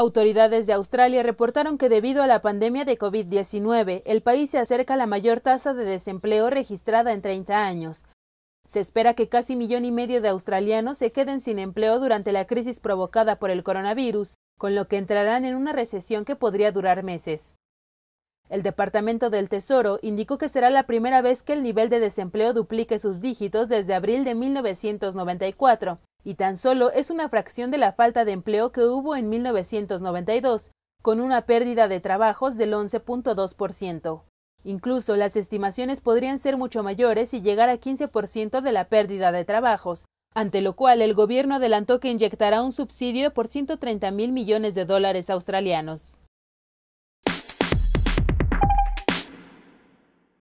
Autoridades de Australia reportaron que debido a la pandemia de COVID-19, el país se acerca a la mayor tasa de desempleo registrada en 30 años. Se espera que casi millón y medio de australianos se queden sin empleo durante la crisis provocada por el coronavirus, con lo que entrarán en una recesión que podría durar meses. El Departamento del Tesoro indicó que será la primera vez que el nivel de desempleo duplique sus dígitos desde abril de 1994, y tan solo es una fracción de la falta de empleo que hubo en 1992, con una pérdida de trabajos del 11.2%. Incluso las estimaciones podrían ser mucho mayores y llegar a 15% de la pérdida de trabajos, ante lo cual el gobierno adelantó que inyectará un subsidio por 130 mil millones de dólares australianos.